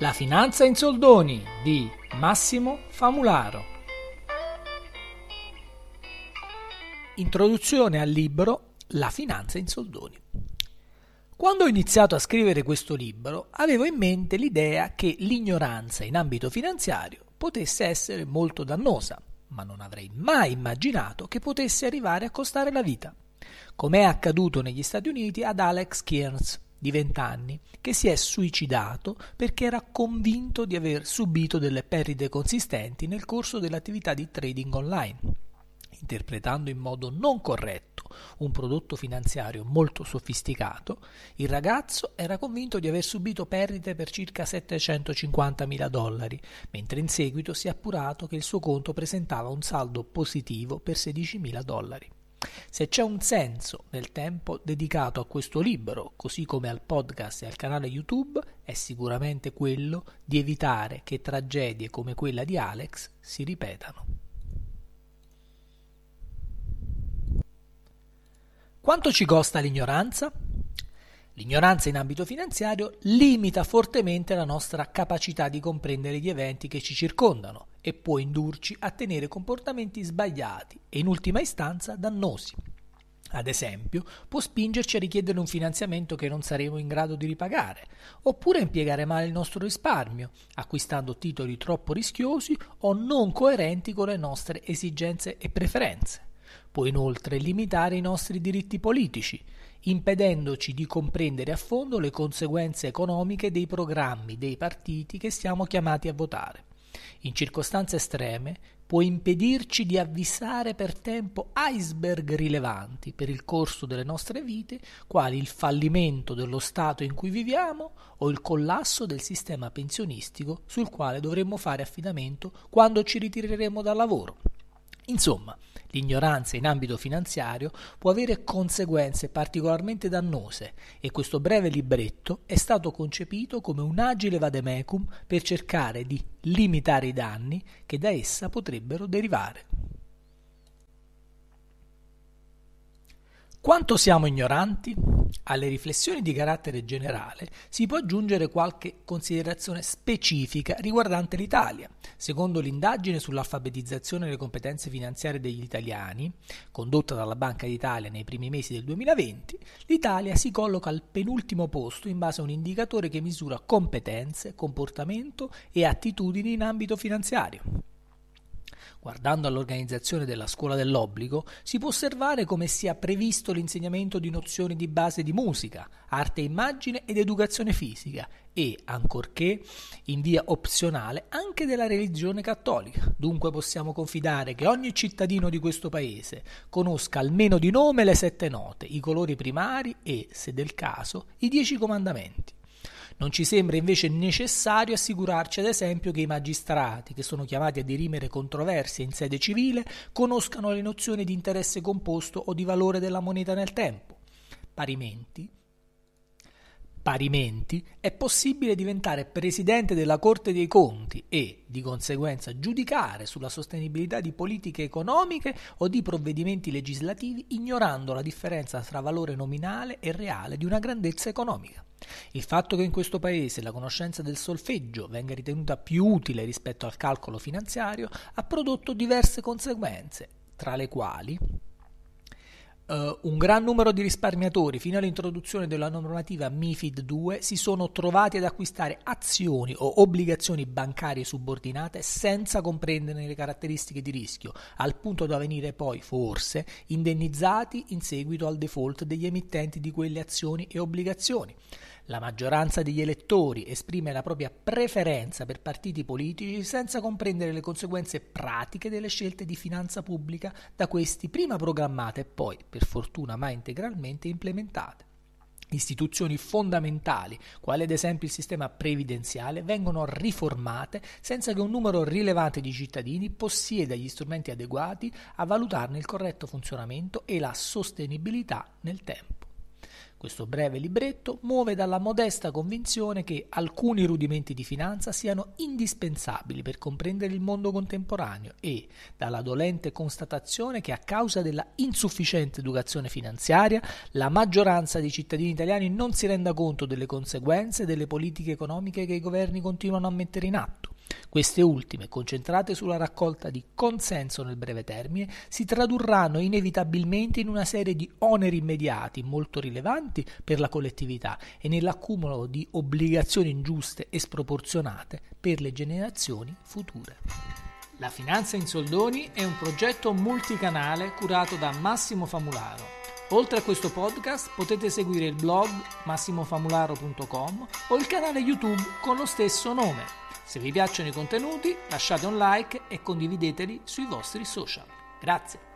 La finanza in soldoni di Massimo Famularo. Introduzione al libro La finanza in soldoni. Quando ho iniziato a scrivere questo libro avevo in mente l'idea che l'ignoranza in ambito finanziario potesse essere molto dannosa, ma non avrei mai immaginato che potesse arrivare a costare la vita, come è accaduto negli Stati Uniti ad Alex Kearns, di 20 anni che si è suicidato perché era convinto di aver subito delle perdite consistenti nel corso dell'attività di trading online, interpretando in modo non corretto un prodotto finanziario molto sofisticato, il ragazzo era convinto di aver subito perdite per circa 750 mila dollari, mentre in seguito si è appurato che il suo conto presentava un saldo positivo per 16 mila dollari. Se c'è un senso nel tempo dedicato a questo libro, così come al podcast e al canale YouTube, è sicuramente quello di evitare che tragedie come quella di Alex si ripetano. Quanto ci costa l'ignoranza? L'ignoranza in ambito finanziario limita fortemente la nostra capacità di comprendere gli eventi che ci circondano e può indurci a tenere comportamenti sbagliati e in ultima istanza dannosi. Ad esempio, può spingerci a richiedere un finanziamento che non saremo in grado di ripagare, oppure a impiegare male il nostro risparmio, acquistando titoli troppo rischiosi o non coerenti con le nostre esigenze e preferenze. Può inoltre limitare i nostri diritti politici, impedendoci di comprendere a fondo le conseguenze economiche dei programmi dei partiti che siamo chiamati a votare in circostanze estreme, può impedirci di avvisare per tempo iceberg rilevanti per il corso delle nostre vite, quali il fallimento dello Stato in cui viviamo o il collasso del sistema pensionistico sul quale dovremmo fare affidamento quando ci ritireremo dal lavoro. Insomma, l'ignoranza in ambito finanziario può avere conseguenze particolarmente dannose e questo breve libretto è stato concepito come un agile vademecum per cercare di limitare i danni che da essa potrebbero derivare. Quanto siamo ignoranti? Alle riflessioni di carattere generale si può aggiungere qualche considerazione specifica riguardante l'Italia. Secondo l'indagine sull'alfabetizzazione e le competenze finanziarie degli italiani, condotta dalla Banca d'Italia nei primi mesi del 2020, l'Italia si colloca al penultimo posto in base a un indicatore che misura competenze, comportamento e attitudini in ambito finanziario. Guardando all'organizzazione della scuola dell'obbligo, si può osservare come sia previsto l'insegnamento di nozioni di base di musica, arte e immagine ed educazione fisica e, ancorché in via opzionale, anche della religione cattolica. Dunque possiamo confidare che ogni cittadino di questo paese conosca almeno di nome le sette note, i colori primari e, se del caso, i dieci comandamenti. Non ci sembra invece necessario assicurarci, ad esempio, che i magistrati, che sono chiamati a dirimere controversie in sede civile, conoscano le nozioni di interesse composto o di valore della moneta nel tempo. Parimenti, Parimenti, è possibile diventare presidente della Corte dei Conti e, di conseguenza, giudicare sulla sostenibilità di politiche economiche o di provvedimenti legislativi ignorando la differenza tra valore nominale e reale di una grandezza economica. Il fatto che in questo Paese la conoscenza del solfeggio venga ritenuta più utile rispetto al calcolo finanziario ha prodotto diverse conseguenze, tra le quali Uh, un gran numero di risparmiatori fino all'introduzione della normativa MIFID 2 si sono trovati ad acquistare azioni o obbligazioni bancarie subordinate senza comprenderne le caratteristiche di rischio, al punto da venire poi, forse, indennizzati in seguito al default degli emittenti di quelle azioni e obbligazioni. La maggioranza degli elettori esprime la propria preferenza per partiti politici senza comprendere le conseguenze pratiche delle scelte di finanza pubblica da questi prima programmate e poi, per fortuna mai integralmente, implementate. Istituzioni fondamentali, quali ad esempio il sistema previdenziale, vengono riformate senza che un numero rilevante di cittadini possieda gli strumenti adeguati a valutarne il corretto funzionamento e la sostenibilità nel tempo. Questo breve libretto muove dalla modesta convinzione che alcuni rudimenti di finanza siano indispensabili per comprendere il mondo contemporaneo e dalla dolente constatazione che a causa della insufficiente educazione finanziaria la maggioranza dei cittadini italiani non si renda conto delle conseguenze delle politiche economiche che i governi continuano a mettere in atto. Queste ultime, concentrate sulla raccolta di consenso nel breve termine, si tradurranno inevitabilmente in una serie di oneri immediati molto rilevanti per la collettività e nell'accumulo di obbligazioni ingiuste e sproporzionate per le generazioni future. La Finanza in Soldoni è un progetto multicanale curato da Massimo Famularo. Oltre a questo podcast potete seguire il blog massimofamularo.com o il canale YouTube con lo stesso nome. Se vi piacciono i contenuti lasciate un like e condivideteli sui vostri social. Grazie!